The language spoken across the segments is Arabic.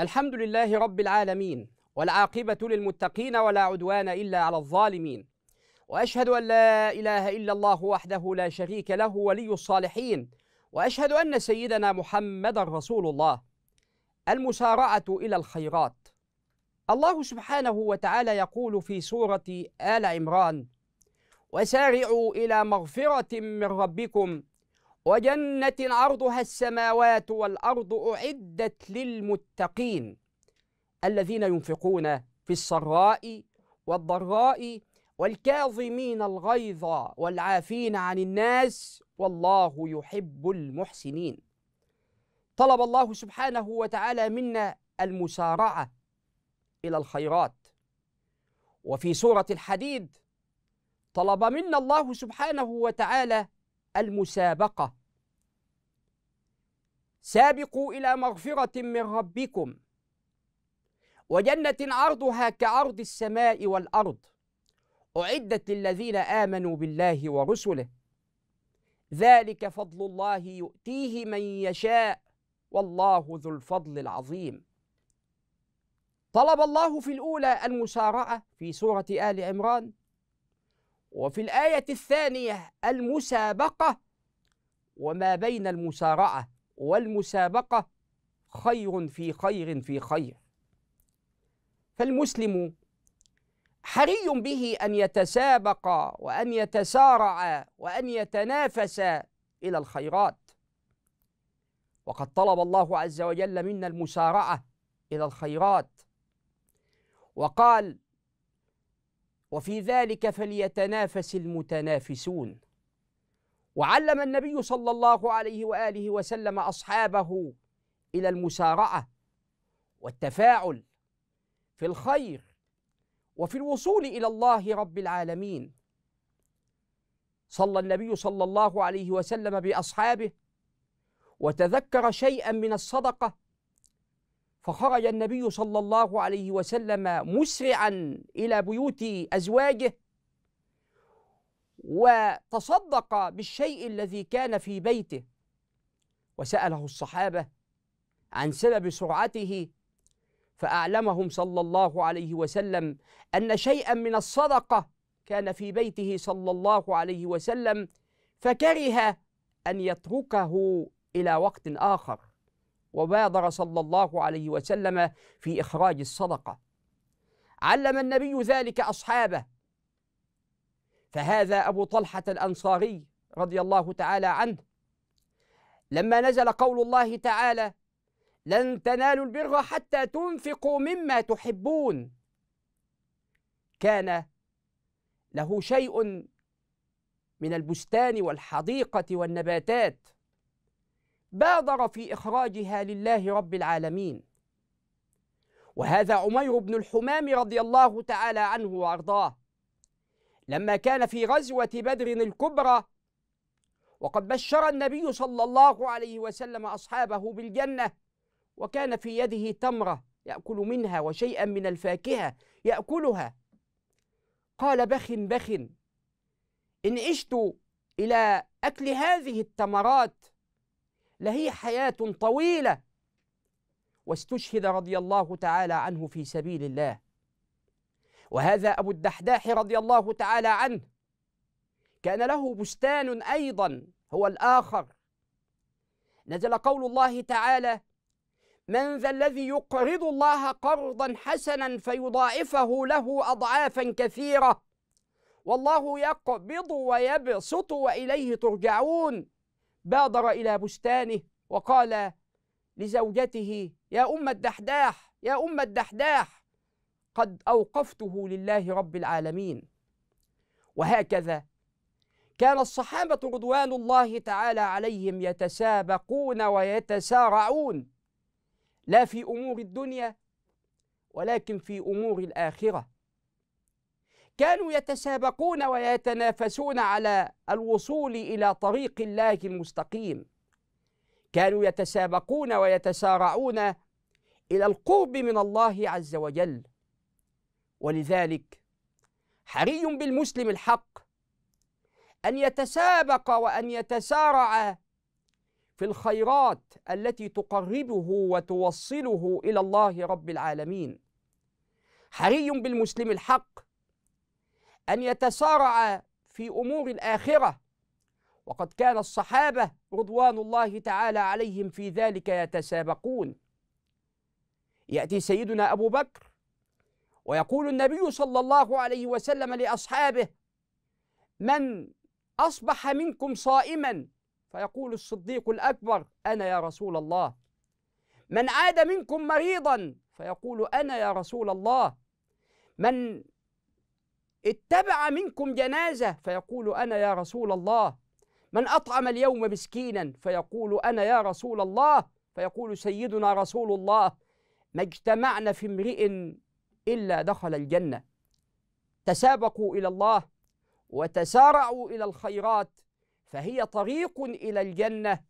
الحمد لله رب العالمين والعاقبة للمتقين ولا عدوان إلا على الظالمين وأشهد أن لا إله إلا الله وحده لا شريك له ولي الصالحين وأشهد أن سيدنا محمد رسول الله المسارعة إلى الخيرات الله سبحانه وتعالى يقول في سورة آل عمران وسارعوا إلى مغفرة من ربكم وجنة عرضها السماوات والأرض أعدت للمتقين الذين ينفقون في السراء والضراء والكاظمين الغيظ والعافين عن الناس والله يحب المحسنين طلب الله سبحانه وتعالى منا المسارعة إلى الخيرات وفي سورة الحديد طلب منا الله سبحانه وتعالى المسابقة سابقوا إلى مغفرة من ربكم وجنة عرضها كعرض السماء والأرض أعدت للذين آمنوا بالله ورسله ذلك فضل الله يؤتيه من يشاء والله ذو الفضل العظيم طلب الله في الأولى المسارعة في سورة آل عمران وفي الآية الثانية المسابقة وما بين المسارعة والمسابقة خير في خير في خير فالمسلم حري به أن يتسابق وأن يتسارع وأن يتنافس إلى الخيرات وقد طلب الله عز وجل منا المسارعة إلى الخيرات وقال وفي ذلك فليتنافس المتنافسون وعلم النبي صلى الله عليه واله وسلم اصحابه الى المسارعه والتفاعل في الخير وفي الوصول الى الله رب العالمين صلى النبي صلى الله عليه وسلم باصحابه وتذكر شيئا من الصدقه فخرج النبي صلى الله عليه وسلم مسرعا الى بيوت ازواجه وتصدق بالشيء الذي كان في بيته وساله الصحابه عن سبب سرعته فاعلمهم صلى الله عليه وسلم ان شيئا من الصدقه كان في بيته صلى الله عليه وسلم فكره ان يتركه الى وقت اخر وبادر صلى الله عليه وسلم في إخراج الصدقة علم النبي ذلك أصحابه فهذا أبو طلحة الأنصاري رضي الله تعالى عنه لما نزل قول الله تعالى لن تنالوا البر حتى تنفقوا مما تحبون كان له شيء من البستان والحديقة والنباتات بادر في إخراجها لله رب العالمين وهذا عمير بن الحمام رضي الله تعالى عنه وأرضاه لما كان في غزوة بدر الكبرى وقد بشر النبي صلى الله عليه وسلم أصحابه بالجنة وكان في يده تمرة يأكل منها وشيئا من الفاكهة يأكلها قال بخ بخ إن عشت إلى أكل هذه التمرات لهي حياة طويلة واستشهد رضي الله تعالى عنه في سبيل الله وهذا أبو الدحداح رضي الله تعالى عنه كان له بستان أيضا هو الآخر نزل قول الله تعالى من ذا الذي يقرض الله قرضا حسنا فيضاعفه له أضعافا كثيرة والله يقبض ويبسط وإليه ترجعون بادر إلى بستانه وقال لزوجته يا أم الدحداح يا أم الدحداح قد أوقفته لله رب العالمين وهكذا كان الصحابة رضوان الله تعالى عليهم يتسابقون ويتسارعون لا في أمور الدنيا ولكن في أمور الآخرة كانوا يتسابقون ويتنافسون على الوصول الى طريق الله المستقيم كانوا يتسابقون ويتسارعون الى القرب من الله عز وجل ولذلك حري بالمسلم الحق ان يتسابق وان يتسارع في الخيرات التي تقربه وتوصله الى الله رب العالمين حري بالمسلم الحق أن يتسارع في أمور الآخرة وقد كان الصحابة رضوان الله تعالى عليهم في ذلك يتسابقون يأتي سيدنا أبو بكر ويقول النبي صلى الله عليه وسلم لأصحابه من أصبح منكم صائما فيقول الصديق الأكبر أنا يا رسول الله من عاد منكم مريضا فيقول أنا يا رسول الله من اتبع منكم جنازة فيقول أنا يا رسول الله من أطعم اليوم مسكينا فيقول أنا يا رسول الله فيقول سيدنا رسول الله ما اجتمعنا في امرئ إلا دخل الجنة تسابقوا إلى الله وتسارعوا إلى الخيرات فهي طريق إلى الجنة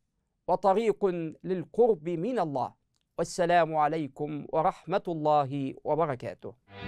وطريق للقرب من الله والسلام عليكم ورحمة الله وبركاته